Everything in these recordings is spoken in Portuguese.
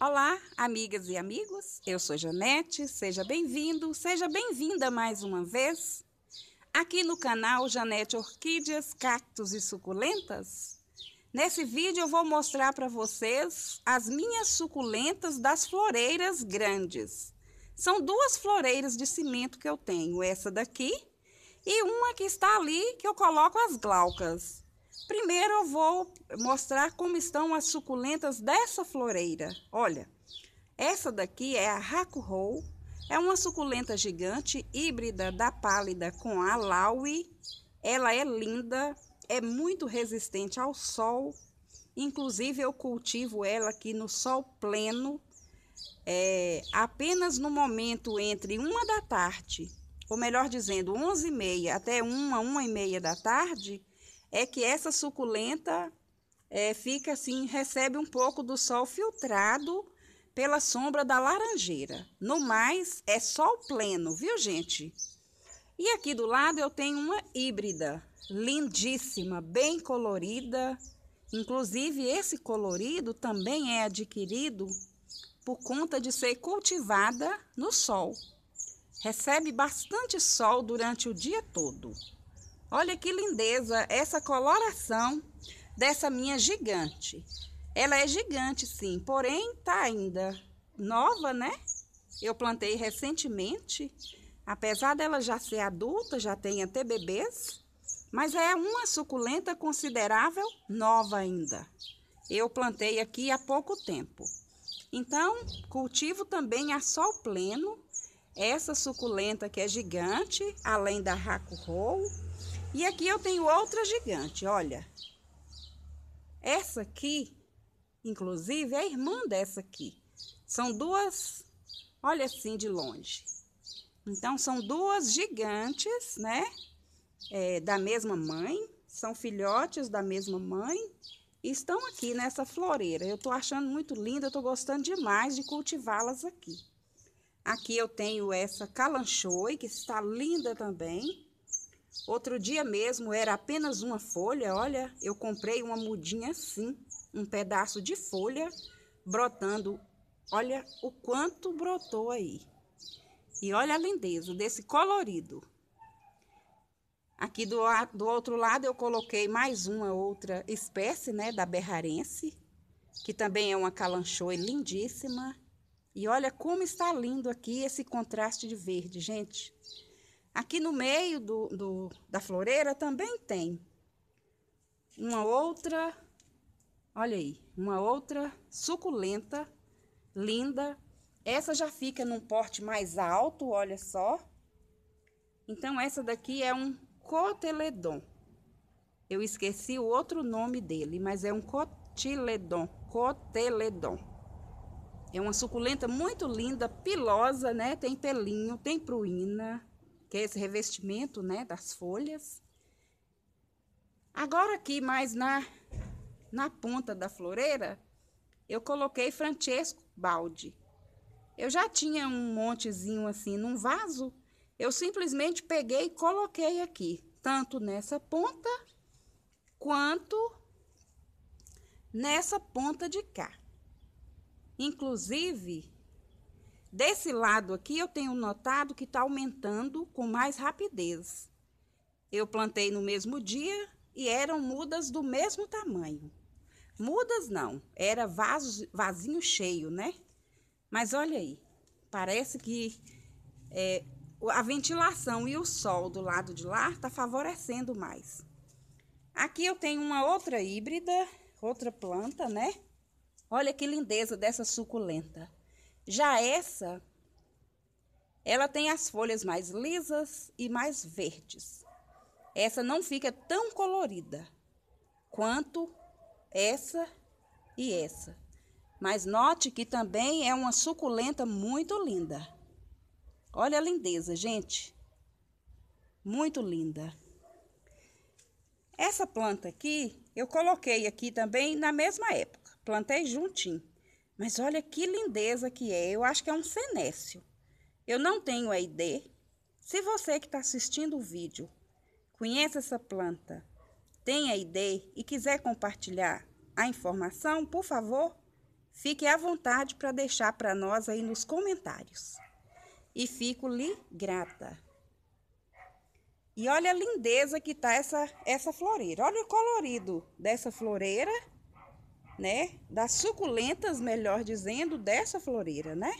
Olá, amigas e amigos. Eu sou Janete. Seja bem-vindo, seja bem-vinda mais uma vez aqui no canal Janete Orquídeas, Cactos e Suculentas. Nesse vídeo eu vou mostrar para vocês as minhas suculentas das floreiras grandes. São duas floreiras de cimento que eu tenho, essa daqui e uma que está ali que eu coloco as glaucas. Primeiro eu vou mostrar como estão as suculentas dessa floreira. Olha, essa daqui é a Hakuhou, é uma suculenta gigante híbrida da pálida com a Laui. Ela é linda, é muito resistente ao sol. Inclusive eu cultivo ela aqui no sol pleno, é, apenas no momento entre uma da tarde, ou melhor dizendo, onze e meia até uma, uma e meia da tarde, é que essa suculenta é, fica assim, recebe um pouco do sol filtrado pela sombra da laranjeira. No mais, é sol pleno, viu, gente? E aqui do lado eu tenho uma híbrida, lindíssima, bem colorida. Inclusive, esse colorido também é adquirido por conta de ser cultivada no sol. Recebe bastante sol durante o dia todo. Olha que lindeza essa coloração dessa minha gigante. Ela é gigante, sim, porém tá ainda nova, né? Eu plantei recentemente. Apesar dela já ser adulta, já tem até bebês, mas é uma suculenta considerável nova ainda. Eu plantei aqui há pouco tempo. Então, cultivo também a sol pleno, essa suculenta que é gigante, além da raco roll e aqui eu tenho outra gigante, olha. Essa aqui, inclusive, é a irmã dessa aqui. São duas, olha assim de longe. Então, são duas gigantes, né? É, da mesma mãe, são filhotes da mesma mãe estão aqui nessa floreira. Eu tô achando muito linda, eu tô gostando demais de cultivá-las aqui. Aqui eu tenho essa calanchoe, que está linda também. Outro dia mesmo era apenas uma folha, olha, eu comprei uma mudinha assim, um pedaço de folha brotando. Olha o quanto brotou aí. E olha a lindeza desse colorido. Aqui do, do outro lado eu coloquei mais uma outra espécie, né, da berrarense, que também é uma calanchoe lindíssima. E olha como está lindo aqui esse contraste de verde, gente. Aqui no meio do, do, da floreira também tem uma outra, olha aí, uma outra suculenta, linda. Essa já fica num porte mais alto, olha só. Então, essa daqui é um coteledon. Eu esqueci o outro nome dele, mas é um cotiledon, coteledon. É uma suculenta muito linda, pilosa, né? Tem pelinho, tem pruína que é esse revestimento, né, das folhas. Agora aqui, mais na, na ponta da floreira, eu coloquei Francesco Balde. Eu já tinha um montezinho assim num vaso, eu simplesmente peguei e coloquei aqui, tanto nessa ponta quanto nessa ponta de cá. Inclusive, Desse lado aqui, eu tenho notado que está aumentando com mais rapidez. Eu plantei no mesmo dia e eram mudas do mesmo tamanho. Mudas não, era vaso, vasinho cheio, né? Mas olha aí, parece que é, a ventilação e o sol do lado de lá está favorecendo mais. Aqui eu tenho uma outra híbrida, outra planta, né? Olha que lindeza dessa suculenta. Já essa, ela tem as folhas mais lisas e mais verdes. Essa não fica tão colorida quanto essa e essa. Mas note que também é uma suculenta muito linda. Olha a lindeza, gente. Muito linda. Essa planta aqui, eu coloquei aqui também na mesma época. Plantei juntinho. Mas olha que lindeza que é. Eu acho que é um senécio. Eu não tenho a ideia. Se você que está assistindo o vídeo conhece essa planta, tem ideia e quiser compartilhar a informação, por favor, fique à vontade para deixar para nós aí nos comentários. E fico-lhe grata. E olha a lindeza que está essa, essa floreira. Olha o colorido dessa floreira né? Das suculentas, melhor dizendo, dessa floreira, né?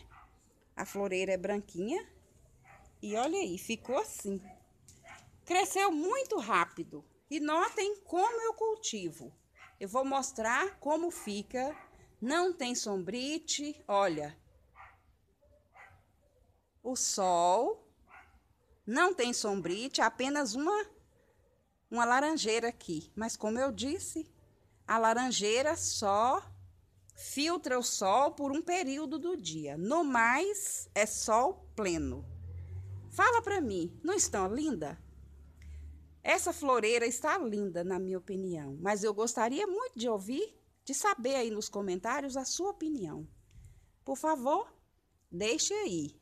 A floreira é branquinha. E olha aí, ficou assim. Cresceu muito rápido. E notem como eu cultivo. Eu vou mostrar como fica. Não tem sombrite, olha. O sol não tem sombrite, apenas uma uma laranjeira aqui. Mas como eu disse, a laranjeira só filtra o sol por um período do dia. No mais, é sol pleno. Fala para mim, não estão linda? Essa floreira está linda, na minha opinião, mas eu gostaria muito de ouvir, de saber aí nos comentários a sua opinião. Por favor, deixe aí.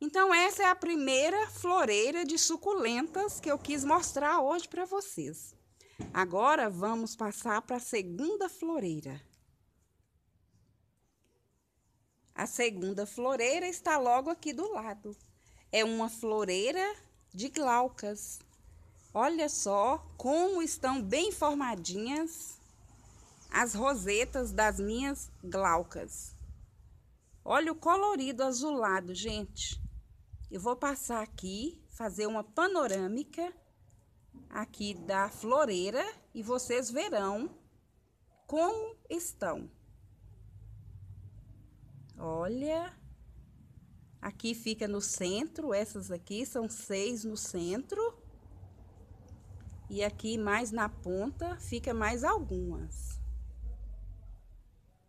Então, essa é a primeira floreira de suculentas que eu quis mostrar hoje para vocês. Agora vamos passar para a segunda floreira. A segunda floreira está logo aqui do lado. É uma floreira de glaucas. Olha só como estão bem formadinhas as rosetas das minhas glaucas. Olha o colorido azulado, gente. Eu vou passar aqui, fazer uma panorâmica aqui da floreira e vocês verão como estão. Olha, aqui fica no centro, essas aqui são seis no centro. E aqui mais na ponta fica mais algumas.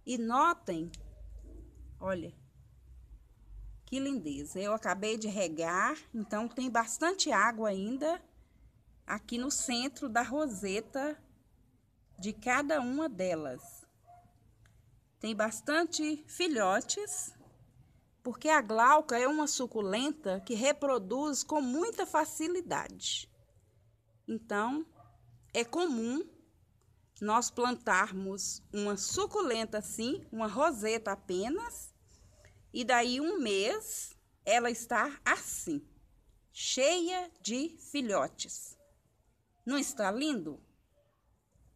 E notem, olha, que lindeza. Eu acabei de regar, então tem bastante água ainda aqui no centro da roseta de cada uma delas. Tem bastante filhotes, porque a glauca é uma suculenta que reproduz com muita facilidade. Então, é comum nós plantarmos uma suculenta assim, uma roseta apenas, e daí um mês ela está assim, cheia de filhotes. Não está lindo?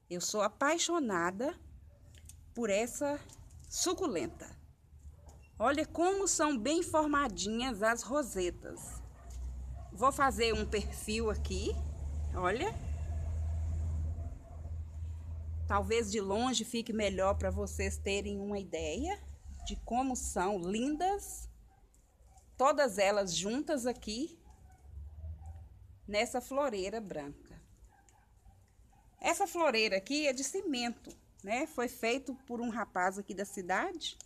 Eu sou apaixonada por essa suculenta. Olha como são bem formadinhas as rosetas. Vou fazer um perfil aqui, olha. Talvez de longe fique melhor para vocês terem uma ideia de como são lindas todas elas juntas aqui nessa floreira branca. Essa floreira aqui é de cimento, né? Foi feito por um rapaz aqui da cidade.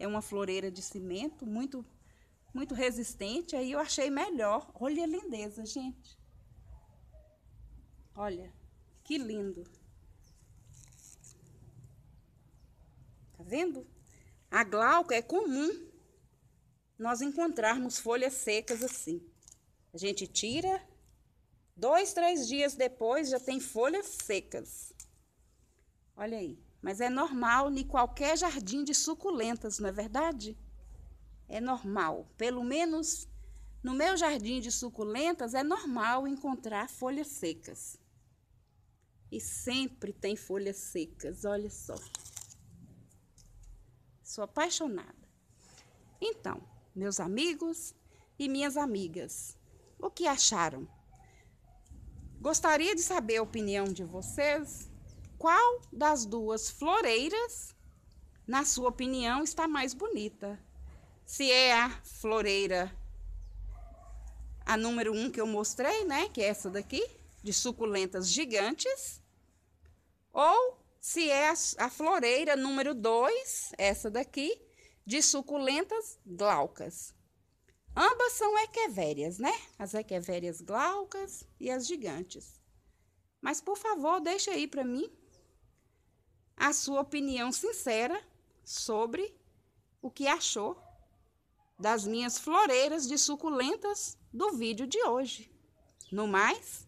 É uma floreira de cimento, muito muito resistente. Aí eu achei melhor. Olha a lindeza, gente. Olha, que lindo. Tá vendo? A glauca é comum nós encontrarmos folhas secas assim. A gente tira Dois, três dias depois já tem folhas secas. Olha aí. Mas é normal em qualquer jardim de suculentas, não é verdade? É normal. Pelo menos no meu jardim de suculentas é normal encontrar folhas secas. E sempre tem folhas secas, olha só. Sou apaixonada. Então, meus amigos e minhas amigas, o que acharam? Gostaria de saber a opinião de vocês. Qual das duas floreiras, na sua opinião, está mais bonita? Se é a floreira, a número um que eu mostrei, né? Que é essa daqui, de suculentas gigantes. Ou se é a, floreira número 2, essa daqui, de suculentas glaucas. Ambas são equevérias, né? As equevérias glaucas e as gigantes. Mas, por favor, deixe aí para mim a sua opinião sincera sobre o que achou das minhas floreiras de suculentas do vídeo de hoje. No mais,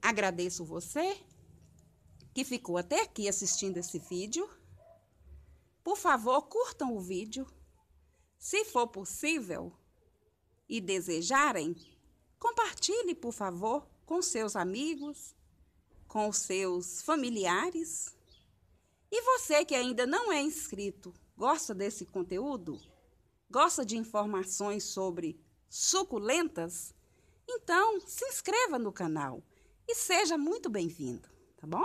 agradeço você que ficou até aqui assistindo esse vídeo. Por favor, curtam o vídeo. Se for possível, e desejarem, compartilhe, por favor, com seus amigos, com seus familiares. E você que ainda não é inscrito, gosta desse conteúdo? Gosta de informações sobre suculentas? Então, se inscreva no canal e seja muito bem-vindo, tá bom?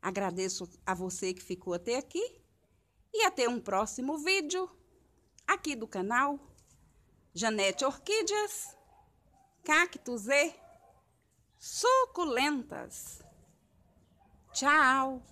Agradeço a você que ficou até aqui e até um próximo vídeo aqui do canal Janete orquídeas, cactos e suculentas. Tchau!